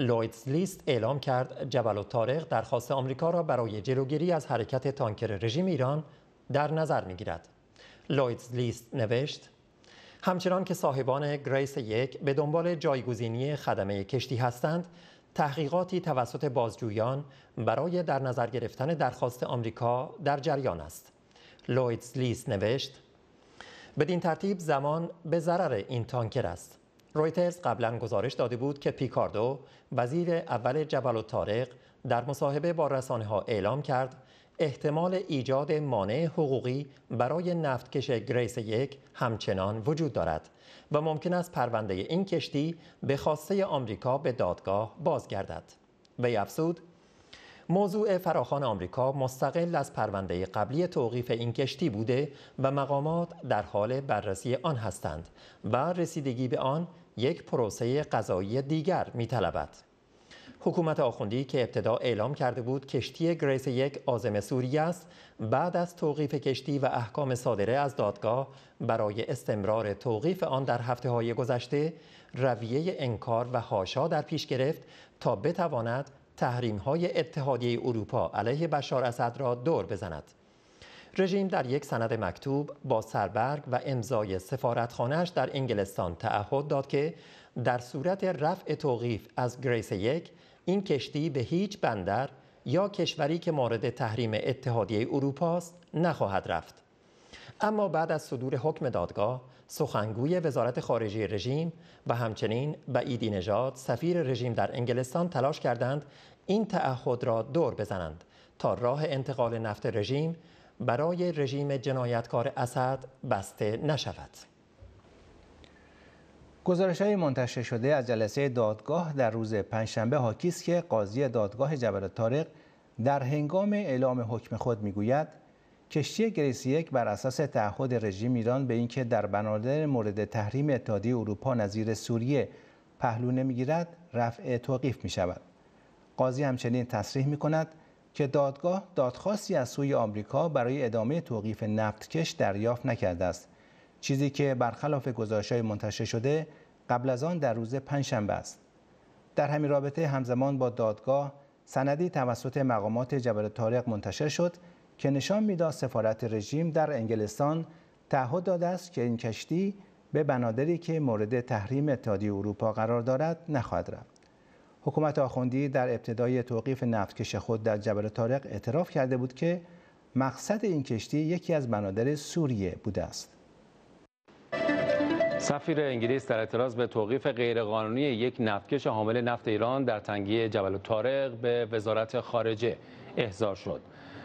لویدز لیست اعلام کرد جبل و تارق درخواست آمریکا را برای جلوگیری از حرکت تانکر رژیم ایران در نظر می گیرد. لویدز لیست نوشت همچنان که صاحبان گریس یک به دنبال جایگزینی خدمه کشتی هستند تحقیقاتی توسط بازجویان برای در نظر گرفتن درخواست آمریکا در جریان است لویدز لیست نوشت بدین ترتیب زمان به ضرر این تانکر است رویترز قبلا گزارش داده بود که پیکاردو وزیر اول جبل و تارق در مصاحبه با رسانه ها اعلام کرد احتمال ایجاد مانع حقوقی برای نفتکش گریس یک همچنان وجود دارد و ممکن است پرونده این کشتی به خواسته آمریکا به دادگاه بازگردد. وی افزود موضوع فراخان آمریکا مستقل از پرونده قبلی توقیف این کشتی بوده و مقامات در حال بررسی آن هستند و رسیدگی به آن یک پروسه قضایی دیگر میطلبد. حکومت آخوندی که ابتدا اعلام کرده بود کشتی گریس یک آزم سوری است بعد از توقیف کشتی و احکام صادره از دادگاه برای استمرار توقیف آن در هفته های گذشته رویه انکار و هاشا در پیش گرفت تا بتواند تحریم های اتحادیه اروپا علیه بشار اسد را دور بزند. رژیم در یک سند مکتوب با سربرگ و امضای سفارتخانهش در انگلستان تعهد داد که در صورت رفع توقیف از گریس یک این کشتی به هیچ بندر یا کشوری که مورد تحریم اتحادیه اروپا است نخواهد رفت. اما بعد از صدور حکم دادگاه سخنگوی وزارت خارجه رژیم و همچنین بعیدی نژاد سفیر رژیم در انگلستان تلاش کردند این تعهد را دور بزنند تا راه انتقال نفت رژیم برای رژیم جنایتکار اسد بسته نشود گزارش های منتشر شده از جلسه دادگاه در روز پنجشنبه حاکی که قاضی دادگاه جبل طارق در هنگام اعلام حکم خود میگوید کشتی گریس یک بر اساس تعهد رژیم ایران به اینکه در بنادر مورد تحریم اتحادیه اروپا نظیر سوریه پهلو نمیگیرد رفع توقیف می شود. قاضی همچنین تصریح می کند که دادگاه دادخواستی از سوی آمریکا برای ادامه توقیف نفتکش دریافت نکرده است چیزی که برخلاف گزارش‌های منتشر شده قبل از آن در روز پنجشنبه است در همین رابطه همزمان با دادگاه سندی توسط مقامات جبل طارق منتشر شد که نشان میداد سفارت رژیم در انگلستان تعهد داده است که این کشتی به بنادری که مورد تحریم اتحادیه اروپا قرار دارد نخواهد رفت حکومت آخوندی در ابتدای توقیف نفتکش خود در جبل طارق اعتراف کرده بود که مقصد این کشتی یکی از بنادر سوریه بوده است سفیر انگلیس در اعتراض به توقیف غیرقانونی یک نفتکش حامل نفت ایران در تنگی جبل طارق به وزارت خارجه احضار شد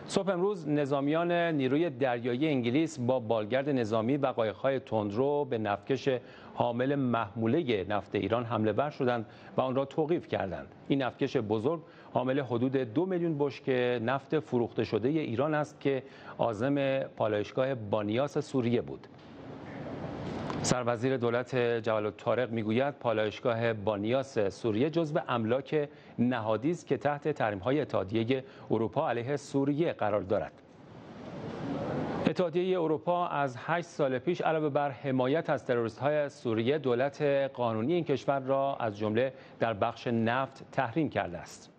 صبح امروز نظامیان نیروی دریایی انگلیس با بالگرد نظامی و قایق‌های تندرو به نفکش حامل محموله نفت ایران حمله ور شدند و آن را توقیف کردند این نفکش بزرگ حامل حدود دو میلیون بشک نفت فروخته شده ایران است که آزم پالایشگاه بانیاس سوریه بود سروزیر دولت جلال طارق میگوید پالایشگاه بانیاس سوریه جزو املاک نهادی است که تحت های اتحادیه اروپا علیه سوریه قرار دارد. اتحادیه اروپا از هشت سال پیش علاوه بر حمایت از تروریست های سوریه دولت قانونی این کشور را از جمله در بخش نفت تحریم کرده است.